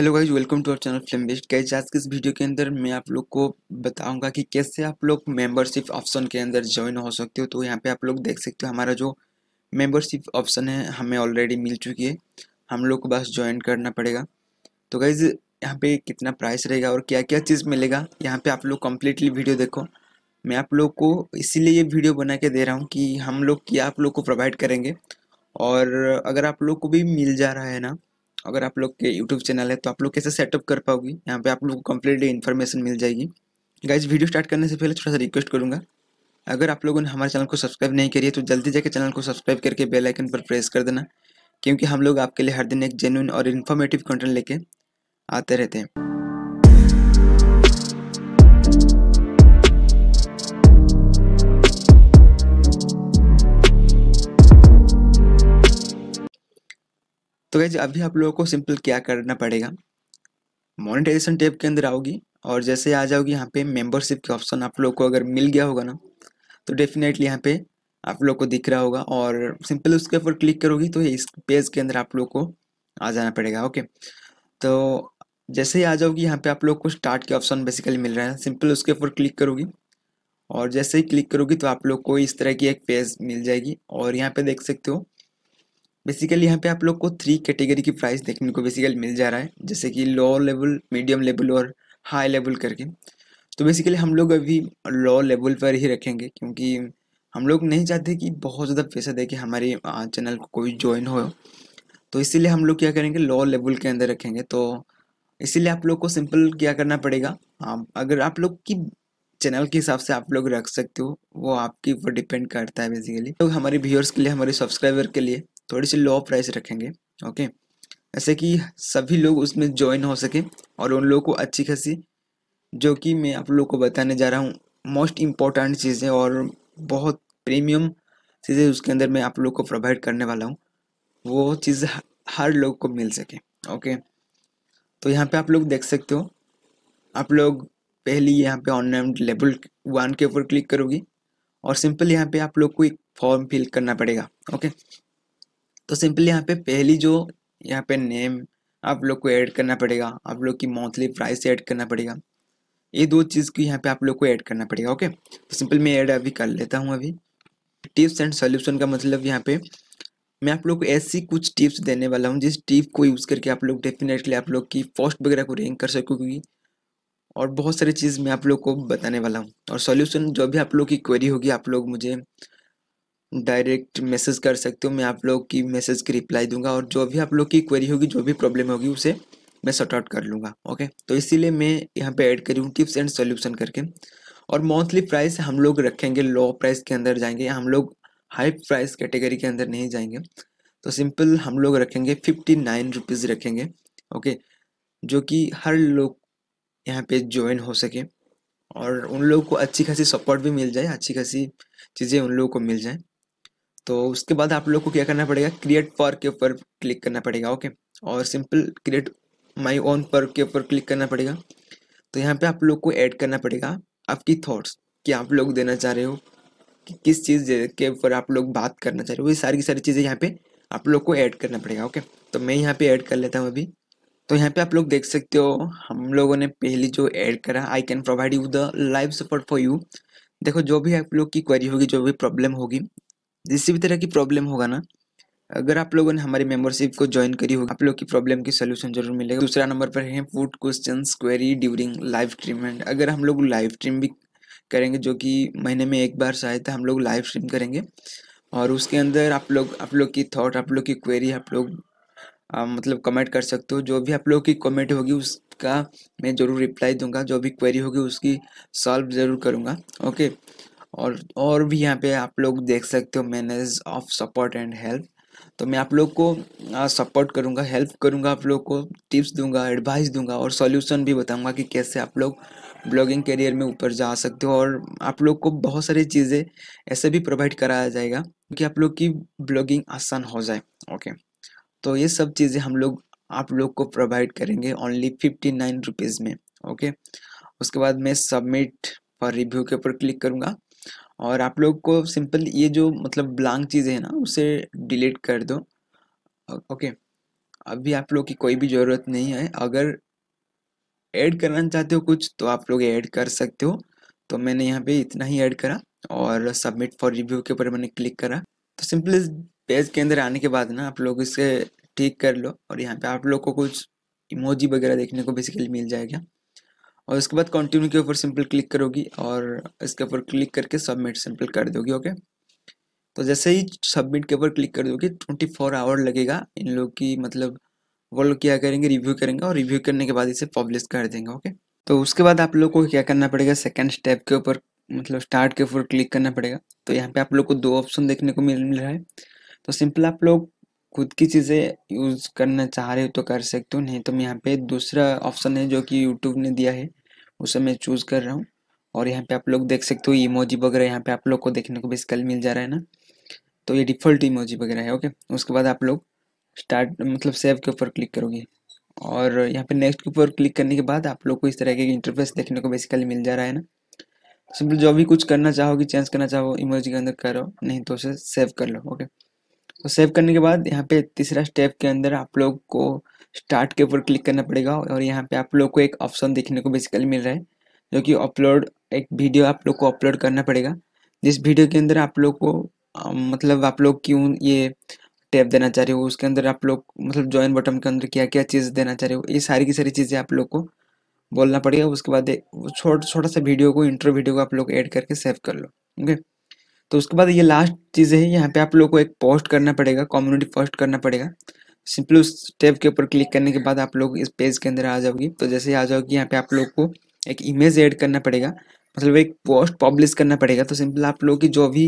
hello guys welcome to our channel film best guys आज के इस वीडियो के अंदर मैं आप लोग को बताऊंगा कि कैसे आप लोग मेंबरशिप ऑप्शन के अंदर ज्वाइन हो सकते हो तो यहाँ पे आप लोग देख सकते हो हमारा जो मेंबरशिप ऑप्शन है हमें ऑलरेडी मिल चुकी है हम लोग को बस ज्वाइन करना पड़ेगा तो गाइज यहाँ पे कितना प्राइस रहेगा और क्या क्या चीज़ मिलेगा यहाँ पर आप लोग कम्प्लीटली वीडियो देखो मैं आप लोग को इसीलिए ये वीडियो बना के दे रहा हूँ कि हम लोग क्या आप लोग को प्रोवाइड करेंगे और अगर आप लोग को भी मिल जा रहा है ना अगर आप लोग के यूट्यूब चैनल है तो आप लोग कैसे सेटअप कर पाओगी यहाँ पे आप लोग को कम्प्लीटली इन्फॉर्मेशन मिल जाएगी गाइज वीडियो स्टार्ट करने से पहले थोड़ा सा रिक्वेस्ट करूँगा अगर आप लोगों ने हमारे चैनल को सब्सक्राइब नहीं करिए तो जल्दी जाकर चैनल को सब्सक्राइब करके बेल आइकन पर प्रेस कर देना क्योंकि हम लोग आपके लिए हर दिन एक जेन्यून और इन्फॉर्मेटिव कंटेंट लेके आते रहते हैं तो गैज अभी आप लोगों को सिंपल क्या करना पड़ेगा मोनिटाइजेशन टैब के अंदर आओगी और जैसे आ जाओगी यहाँ पे मेंबरशिप के ऑप्शन आप लोग को अगर मिल गया होगा ना तो डेफिनेटली यहाँ पे आप लोग को दिख रहा होगा और सिंपल उसके ऊपर क्लिक करोगी तो इस पेज के अंदर आप लोग को आ जाना पड़ेगा ओके तो जैसे ही आ जाओगी यहाँ पे आप लोग को स्टार्ट के ऑप्शन बेसिकली मिल रहा है सिंपल उसके ऊपर क्लिक करोगी और जैसे ही क्लिक करोगी तो आप लोग को इस तरह की एक पेज मिल जाएगी और यहाँ पे देख सकते हो बेसिकली यहाँ पे आप लोग को थ्री कैटेगरी की प्राइस देखने को बेसिकली मिल जा रहा है जैसे कि लो लेवल मीडियम लेवल और हाई लेवल करके तो बेसिकली हम लोग अभी लो लेवल पर ही रखेंगे क्योंकि हम लोग नहीं चाहते कि बहुत ज़्यादा पैसा दे के हमारे चैनल को कोई ज्वाइन हो तो इसीलिए हम लोग क्या करेंगे लो लेवल के अंदर रखेंगे तो इसीलिए आप लोग को सिंपल क्या करना पड़ेगा आप अगर आप लोग की चैनल के हिसाब से आप लोग रख सकते हो वो आपके ऊपर डिपेंड करता है बेसिकली तो हमारे व्यूअर्स के लिए हमारे सब्सक्राइबर के लिए थोड़ी सी लो प्राइस रखेंगे ओके ऐसे कि सभी लोग उसमें ज्वाइन हो सके और उन लोगों को अच्छी खासी जो कि मैं आप लोग को बताने जा रहा हूँ मोस्ट इम्पॉर्टेंट चीज़ें और बहुत प्रीमियम चीज़ें उसके अंदर मैं आप लोग को प्रोवाइड करने वाला हूँ वो चीज़ हर लोग को मिल सके ओके तो यहाँ पे आप लोग देख सकते हो आप लोग पहली यहाँ पे ऑनलाइन लेवल वन के ऊपर क्लिक करोगी और सिंपल यहाँ पे आप लोग को एक फॉर्म फिल करना पड़ेगा ओके तो सिंपली यहाँ पे पहली जो यहाँ पे नेम आप लोग को ऐड करना पड़ेगा आप लोग की मंथली प्राइस ऐड करना पड़ेगा ये दो चीज़ की यहाँ पे आप लोग को ऐड करना पड़ेगा ओके तो सिंपल मैं ऐड अभी कर लेता हूँ अभी टिप्स एंड सोल्यूशन का मतलब यहाँ पे मैं आप लोग को ऐसी कुछ टिप्स देने वाला हूँ जिस टिप को यूज़ करके आप लोग डेफिनेटली आप लोग की पोस्ट वगैरह को रैंक कर सकूँगी और बहुत सारी चीज़ मैं आप लोग को बताने वाला हूँ और सोल्यूशन जो भी आप लोग की क्वेरी होगी आप लोग मुझे डायरेक्ट मैसेज कर सकते हो मैं आप लोग की मैसेज की रिप्लाई दूंगा और जो भी आप लोग की क्वेरी होगी जो भी प्रॉब्लम होगी उसे मैं सॉर्ट आउट कर लूँगा ओके तो इसीलिए मैं यहाँ पे ऐड करी हूँ टिप्स एंड सोल्यूशन करके और मंथली प्राइस हम लोग रखेंगे लो प्राइस के अंदर जाएंगे हम लोग हाई प्राइस कैटेगरी के अंदर नहीं जाएंगे तो सिंपल हम लोग रखेंगे फिफ्टी नाइन रुपीज़ रखेंगे ओके जो कि हर लोग यहाँ पे ज्वाइन हो सके और उन लोगों को अच्छी खासी सपोर्ट भी मिल जाए अच्छी खासी चीज़ें उन लोगों को मिल जाए तो उसके बाद आप लोग को क्या करना पड़ेगा क्रिएट पर के ऊपर क्लिक करना पड़ेगा ओके और सिंपल क्रिएट माई ओन पर के ऊपर क्लिक करना पड़ेगा तो यहाँ पे आप लोग को ऐड करना पड़ेगा आपकी थॉट्स कि आप लोग देना चाह रहे हो कि किस चीज़ के ऊपर आप लोग बात करना चाह रहे हो ये सारी की सारी चीज़ें यहाँ पे आप लोग को ऐड करना पड़ेगा ओके तो मैं यहाँ पे ऐड कर लेता हूँ अभी तो यहाँ पे आप लोग देख सकते हो हम लोगों ने पहली जो ऐड करा I can provide you the live support for you देखो जो भी आप लोग की क्वेरी होगी जो भी प्रॉब्लम होगी जिससे भी तरह की प्रॉब्लम होगा ना अगर आप लोगों ने हमारी मेंबरशिप को ज्वाइन करी होगी आप लोग की प्रॉब्लम की सोल्यूशन जरूर मिलेगा दूसरा नंबर पर है food question query during live treatment अगर हम लोग लाइव स्ट्रीम भी करेंगे जो कि महीने में एक बार शायद हम लोग लाइव स्ट्रीम करेंगे और उसके अंदर आप लोग आप लोग की थॉट आप लोग की क्वेरी आप लोग आ, मतलब कमेंट कर सकते हो जो भी आप लोग की कमेंट होगी उसका मैं ज़रूर रिप्लाई दूंगा जो भी क्वेरी होगी उसकी सॉल्व ज़रूर करूँगा ओके और और भी यहाँ पे आप लोग देख सकते हो manage of support and help तो मैं आप लोग को सपोर्ट करूँगा हेल्प करूँगा आप लोग को टिप्स दूंगा एडवाइस दूंगा और सॉल्यूशन भी बताऊँगा कि कैसे आप लोग ब्लॉगिंग करियर में ऊपर जा सकते हो और आप लोग को बहुत सारी चीज़ें ऐसे भी प्रोवाइड कराया जाएगा कि आप लोग की ब्लॉगिंग आसान हो जाए ओके तो ये सब चीज़ें हम लोग आप लोग को प्रोवाइड करेंगे ओनली फिफ्टी नाइन रुपीज़ में ओके उसके बाद मैं सबमिट फॉर रिव्यू के ऊपर क्लिक करूँगा और आप लोग को सिंपल ये जो मतलब ब्लैंक चीज़ें हैं ना उसे डिलीट कर दो ओके अभी आप लोग की कोई भी ज़रूरत नहीं है अगर ऐड करना चाहते हो कुछ तो आप लोग ऐड कर सकते हो तो मैंने यहाँ पे इतना ही ऐड करा और सबमिट फॉर रिव्यू के ऊपर मैंने क्लिक करा तो सिंपल इस पेज के अंदर आने के बाद ना आप लोग इसे ठीक कर लो और यहाँ पे आप लोग को कुछ इमोजी वगैरह देखने को बेसिकली मिल जाएगा और उसके बाद कंटिन्यू के ऊपर सिंपल क्लिक करोगी और इसके ऊपर क्लिक करके सबमिट सिंपल कर दोगी ओके तो जैसे ही सबमिट के ऊपर क्लिक कर दोगे ट्वेंटी फोर आवर लगेगा इन लोग की मतलब वो लोग क्या करेंगे रिव्यू करेंगे और रिव्यू करने के बाद इसे पब्लिश कर देंगे ओके तो उसके बाद आप लोग को क्या करना पड़ेगा सेकेंड स्टेप के ऊपर मतलब स्टार्ट के ऊपर क्लिक करना पड़ेगा तो यहाँ पे आप लोग को दो ऑप्शन देखने को मिल रहा है तो सिंपल आप लोग खुद की चीज़ें यूज़ करना चाह रहे हो तो कर सकते हो नहीं तो मैं यहाँ पे दूसरा ऑप्शन है जो कि यूट्यूब ने दिया है उसे मैं चूज़ कर रहा हूँ और यहाँ पे आप लोग देख सकते हो इमोजी वगैरह यहाँ पे आप लोग को देखने को बेसिकल मिल जा रहा है ना तो ये डिफ़ॉल्ट इमोजी वगैरह है ओके उसके बाद आप लोग स्टार्ट मतलब सेव के ऊपर क्लिक करोगे और यहाँ पे नेक्स्ट के ऊपर क्लिक करने के बाद आप लोग को इस तरह के इंटरफेस देखने को बेसिकली मिल जा रहा है ना सिंपल जो भी कुछ करना चाहोगे चेंज करना चाहो इमोजी के अंदर करो नहीं तो उसे सेव कर लो ओके तो सेव करने के बाद यहाँ पे तीसरा स्टेप के अंदर आप लोग को स्टार्ट के ऊपर क्लिक करना पड़ेगा और यहाँ पे आप लोग को एक ऑप्शन देखने को बेसिकली मिल रहा है जो कि अपलोड एक वीडियो आप लोग को अपलोड करना पड़ेगा जिस वीडियो के अंदर आप लोग को आ, मतलब आप लोग क्यों ये टैप देना चाह रहे हो उसके अंदर आप लोग मतलब ज्वाइन बटन के अंदर क्या क्या चीज़ देना चाह रहे हो ये सारी की सारी चीज़ें आप लोग को बोलना पड़ेगा उसके बाद छोटा छोटा सा वीडियो को इंटरव्यू वीडियो को आप लोग ऐड करके सेव कर लो ओके तो उसके बाद ये लास्ट चीज़ है यहाँ पे आप लोग को एक पोस्ट करना पड़ेगा कम्युनिटी पोस्ट करना पड़ेगा सिंपल उस टैब के ऊपर क्लिक करने के बाद आप लोग इस पेज के अंदर आ जाओगी तो जैसे आ जाओगी यहाँ पे आप लोग को एक इमेज ऐड करना पड़ेगा मतलब एक पोस्ट पब्लिश करना पड़ेगा तो सिंपल आप लोग की जो भी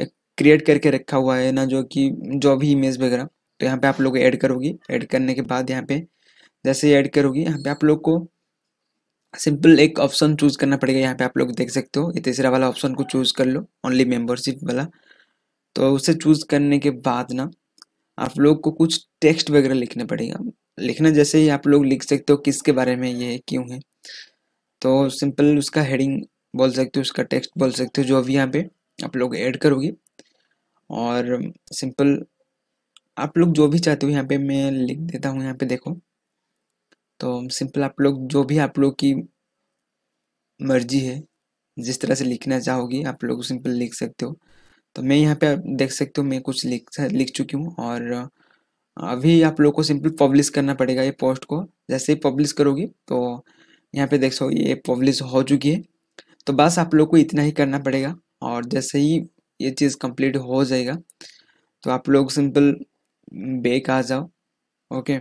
क्रिएट करके रखा हुआ है ना जो कि जो भी इमेज वगैरह तो यहाँ पे आप लोग ऐड करोगी ऐड करने के बाद यहाँ पे जैसे ऐड करोगी यहाँ पे आप लोग को सिंपल एक ऑप्शन चूज करना पड़ेगा यहाँ पे आप लोग देख सकते हो ये तीसरा वाला ऑप्शन को चूज कर लो ओनली मेंबरशिप वाला तो उसे चूज करने के बाद ना आप लोग को कुछ टेक्स्ट वगैरह लिखना पड़ेगा लिखना जैसे ही आप लोग लिख सकते हो किसके बारे में ये क्यों है तो सिंपल उसका हेडिंग बोल सकते हो उसका टेक्स्ट बोल सकते हो जो भी यहाँ पे आप लोग ऐड करोगे और सिंपल आप लोग जो भी चाहते हो यहाँ पे मैं लिख देता हूँ यहाँ पे देखो तो सिंपल आप लोग जो भी आप लोग की मर्जी है जिस तरह से लिखना चाहोगी आप लोग सिंपल लिख सकते हो तो मैं यहाँ पे आप देख सकते हो मैं कुछ लिख लिख चुकी हूँ और अभी आप लोग को सिंपल पब्लिश करना पड़ेगा ये पोस्ट को जैसे ही पब्लिश करोगी तो यहाँ पे देख सको ये पब्लिश हो चुकी है तो बस आप लोग को इतना ही करना पड़ेगा और जैसे ही ये चीज़ कंप्लीट हो जाएगा तो आप लोग सिंपल बेक आ जाओ ओके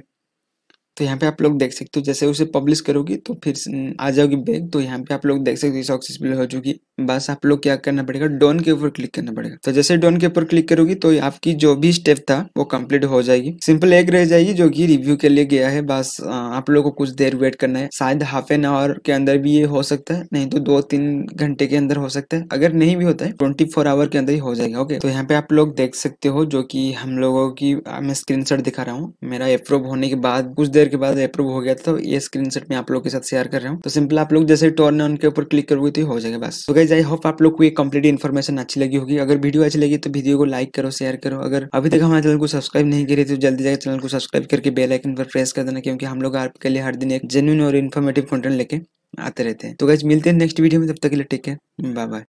तो यहाँ पे आप लोग देख सकते हो जैसे उसे पब्लिश करोगी तो फिर आ जाओगी बैग तो यहाँ पे आप लोग देख सकते हो सक्सेसफुल हो चुकी बस आप लोग क्या करना पड़ेगा डोन के ऊपर क्लिक करना पड़ेगा तो जैसे डोन के ऊपर क्लिक करोगी तो आपकी जो भी स्टेप था वो कंप्लीट हो जाएगी सिंपल एक रह जाएगी जो की रिव्यू के लिए गया है बस आप लोग को कुछ देर वेट करना है शायद हाफ एन आवर के अंदर भी ये हो सकता है नहीं तो दो तीन घंटे के अंदर हो सकता है अगर नहीं भी होता है ट्वेंटी फोर आवर के अंदर ही हो जाएगा ओके तो यहाँ पे आप लोग देख सकते हो जो की हम लोगों की मैं स्क्रीन दिखा रहा हूँ मेरा अप्रूव होने के बाद कुछ देर देर के बाद अप्रूव हो गया था तो ये स्क्रीन में आप लोग के साथ शेयर कर रहा हूँ तो सिंपल आप लोग जैसे टर्न ऑन के ऊपर क्लिक करोगे तो हो जाएगा बस तो गाइज आई होप आप लोग को ये कम्प्लीट इन्फॉर्मेशन अच्छी लगी होगी अगर वीडियो अच्छी लगी तो वीडियो को लाइक करो शेयर करो अगर अभी तक हमारे चैनल को सब्सक्राइब नहीं करे तो जल्दी जाकर चैनल को सब्सक्राइब करके बेलाइकन पर प्रेस कर देना क्योंकि हम लोग आपके लिए हर दिन एक जेन्यून और इन्फॉर्मेटिव कंटेंट लेके आते रहते हैं तो गाइज मिलते हैं नेक्स्ट वीडियो में तब तक के लिए टेक केयर बाय बाय